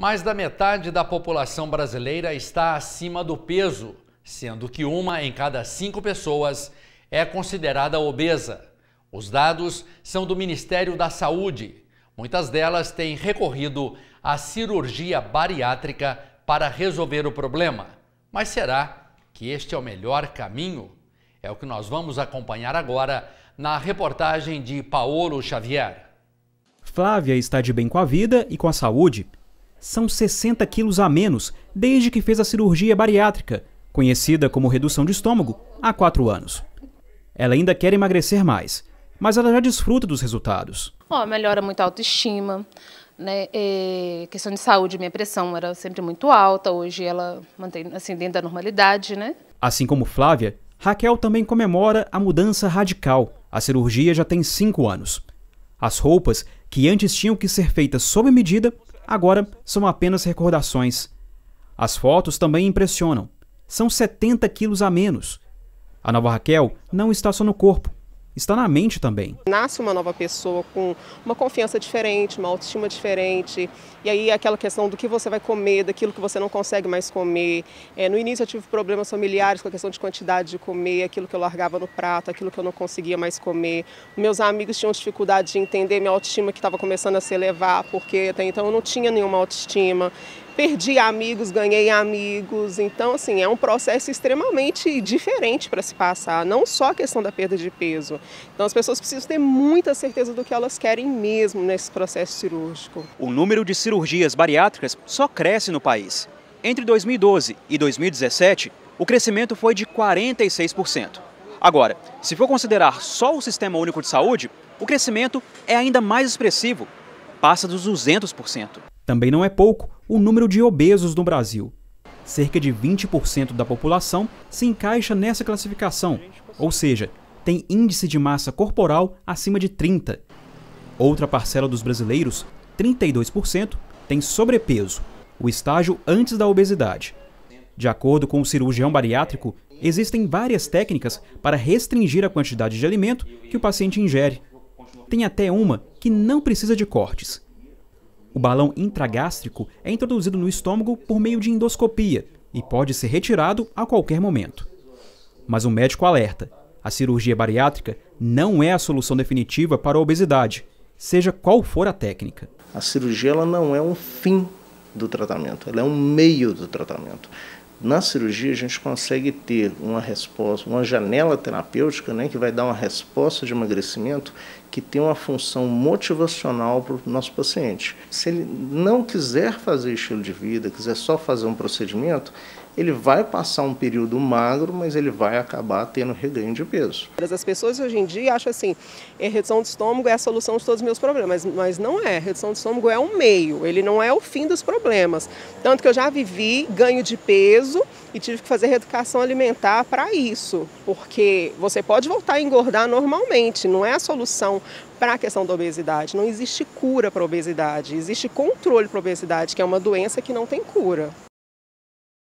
Mais da metade da população brasileira está acima do peso, sendo que uma em cada cinco pessoas é considerada obesa. Os dados são do Ministério da Saúde. Muitas delas têm recorrido à cirurgia bariátrica para resolver o problema. Mas será que este é o melhor caminho? É o que nós vamos acompanhar agora na reportagem de Paulo Xavier. Flávia está de bem com a vida e com a saúde são 60 quilos a menos desde que fez a cirurgia bariátrica, conhecida como redução de estômago, há 4 anos. Ela ainda quer emagrecer mais, mas ela já desfruta dos resultados. Oh, melhora muito a autoestima, né? E é, questão de saúde, minha pressão era sempre muito alta, hoje ela mantém assim dentro da normalidade, né? Assim como Flávia, Raquel também comemora a mudança radical. A cirurgia já tem 5 anos. As roupas, que antes tinham que ser feitas sob medida, Agora são apenas recordações. As fotos também impressionam. São 70 quilos a menos. A nova Raquel não está só no corpo, está na mente também. Nasce uma nova pessoa com uma confiança diferente, uma autoestima diferente, e aí aquela questão do que você vai comer, daquilo que você não consegue mais comer. É, no início eu tive problemas familiares com a questão de quantidade de comer, aquilo que eu largava no prato, aquilo que eu não conseguia mais comer. Meus amigos tinham dificuldade de entender minha autoestima que estava começando a se elevar, porque até então eu não tinha nenhuma autoestima perdi amigos, ganhei amigos. Então, assim, é um processo extremamente diferente para se passar, não só a questão da perda de peso. Então, as pessoas precisam ter muita certeza do que elas querem mesmo nesse processo cirúrgico. O número de cirurgias bariátricas só cresce no país. Entre 2012 e 2017, o crescimento foi de 46%. Agora, se for considerar só o Sistema Único de Saúde, o crescimento é ainda mais expressivo, passa dos 200%. Também não é pouco o número de obesos no Brasil. Cerca de 20% da população se encaixa nessa classificação, ou seja, tem índice de massa corporal acima de 30. Outra parcela dos brasileiros, 32%, tem sobrepeso, o estágio antes da obesidade. De acordo com o cirurgião bariátrico, existem várias técnicas para restringir a quantidade de alimento que o paciente ingere. Tem até uma que não precisa de cortes. O balão intragástrico é introduzido no estômago por meio de endoscopia e pode ser retirado a qualquer momento. Mas o médico alerta: a cirurgia bariátrica não é a solução definitiva para a obesidade, seja qual for a técnica. A cirurgia ela não é um fim do tratamento, ela é um meio do tratamento na cirurgia a gente consegue ter uma resposta, uma janela terapêutica, né, que vai dar uma resposta de emagrecimento que tem uma função motivacional para o nosso paciente. Se ele não quiser fazer estilo de vida, quiser só fazer um procedimento, ele vai passar um período magro, mas ele vai acabar tendo reganho de peso. As pessoas hoje em dia acham assim, é redução de estômago é a solução de todos os meus problemas, mas não é. Redução de estômago é um meio, ele não é o fim dos problemas. Tanto que eu já vivi ganho de peso e tive que fazer reeducação alimentar para isso, porque você pode voltar a engordar normalmente, não é a solução para a questão da obesidade. Não existe cura para obesidade, existe controle para obesidade, que é uma doença que não tem cura.